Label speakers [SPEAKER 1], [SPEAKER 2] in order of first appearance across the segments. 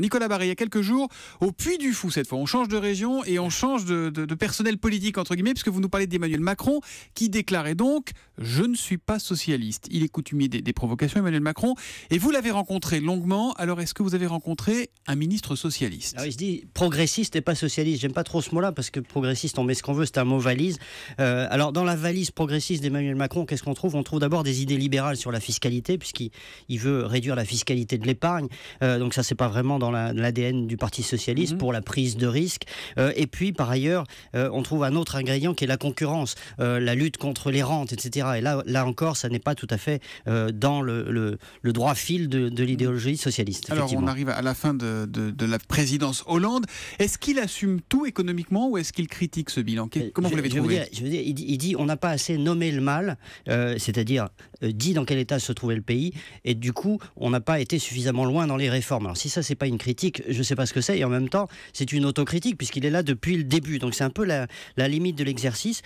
[SPEAKER 1] Nicolas Barré, il y a quelques jours, au Puy du Fou cette fois. On change de région et on change de, de personnel politique, entre guillemets, puisque vous nous parlez d'Emmanuel Macron, qui déclarait donc je ne suis pas socialiste. Il est coutumier des, provocations, Emmanuel Macron. Et vous l'avez rencontré longuement. Alors, est-ce que vous avez rencontré
[SPEAKER 2] un ministre socialiste Alors, ah Il se dit progressiste et pas socialiste. J'aime pas trop ce mot-là parce que progressiste, on met ce qu'on veut, c'est un mot valise. Euh, alors, dans la valise progressiste d'Emmanuel Macron, qu'est-ce qu'on trouve On trouve d'abord des idées libérales sur la fiscalité, puisqu'il veut réduire la fiscalité de l'épargne. Euh, donc, ça, c'est pas vraiment dans l'ADN du Parti socialiste mmh. pour la prise de risque. Euh, et puis, par ailleurs, on trouve un autre ingrédient qui est la concurrence, la lutte contre les rentes, etc. Et là, là encore, ça n'est pas tout à fait euh, dans le, droit fil de, l'idéologie socialiste. Alors on arrive à la fin
[SPEAKER 1] de, la présidence Hollande. Est-ce qu'il assume tout économiquement ou est-ce qu'il critique ce bilan
[SPEAKER 2] euh, Comment vous l'avez trouvé je veux dire, il, dit on n'a pas assez nommé le mal, euh, c'est-à-dire dit dans quel état se trouvait le pays, et du coup on n'a pas été suffisamment loin dans les réformes. Alors si ça c'est pas une critique, je sais pas ce que c'est, et en même temps c'est une autocritique puisqu'il est là depuis le début. Donc c'est un peu la, limite de l'exercice.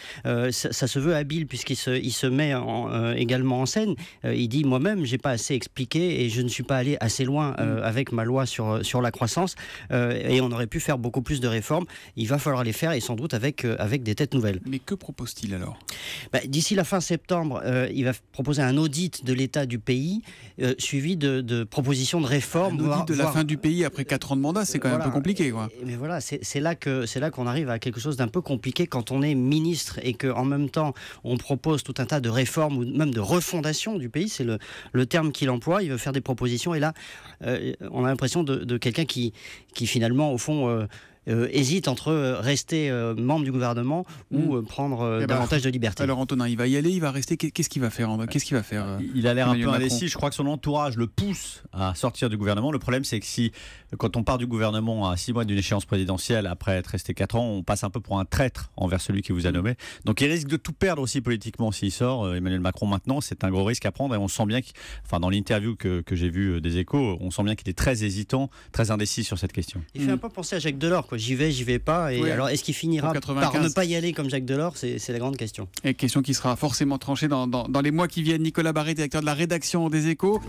[SPEAKER 2] ça, se veut habile puisqu'il il se met euh, également en scène. Euh, il dit moi-même, j'ai pas assez expliqué et je ne suis pas allé assez loin euh, mm. avec ma loi sur sur la croissance. et on aurait pu faire beaucoup plus de réformes. Il va falloir les faire et sans doute avec avec des têtes nouvelles. Mais que propose-t-il alors bah, d'ici la fin septembre, euh, il va proposer un audit de l'état du pays, euh, suivi de, propositions de réforme. Un audit de la fin du pays après 4 ans de mandat, c'est quand même un peu compliqué. Quoi. Mais voilà, c'est là qu'on arrive à quelque chose d'un peu compliqué quand on est ministre et qu'en même temps, on propose tout un tas de réformes ou même de refondation du pays. C'est le, le, terme qu'il emploie. Il veut faire des propositions. Et là, euh, on a l'impression de, de quelqu'un qui, qui finalement, au fond, euh, hésite entre euh, rester euh, membre du gouvernement ou mm. prendre eh ben, davantage de liberté. Alors
[SPEAKER 1] Antonin, il va y aller, il va rester. Qu'est-ce qu'il va faire Qu'est-ce qu'il va faire
[SPEAKER 3] Il a l'air un peu indécis. Je crois que son entourage le pousse à sortir du gouvernement. Le problème, c'est que si, quand on part du gouvernement à six mois d'une échéance présidentielle, après être resté quatre ans, on passe un peu pour un traître envers celui qui vous a mm. nommé. Donc il risque de tout perdre aussi politiquement s'il sort. Emmanuel Macron maintenant, c'est un gros risque à prendre. Et on sent bien, que, enfin dans l'interview que, j'ai vu des Échos, on sent bien qu'il est très hésitant, très indécis sur cette question.
[SPEAKER 2] Il fait mm. un peu penser à Jacques Delors J'y vais, j'y vais pas. Et alors, est-ce qu'il finira par ne pas y aller comme Jacques Delors C'est la grande question.
[SPEAKER 1] Et question qui sera forcément tranchée dans, dans les mois qui viennent. Nicolas Barré, directeur de la rédaction des Échos.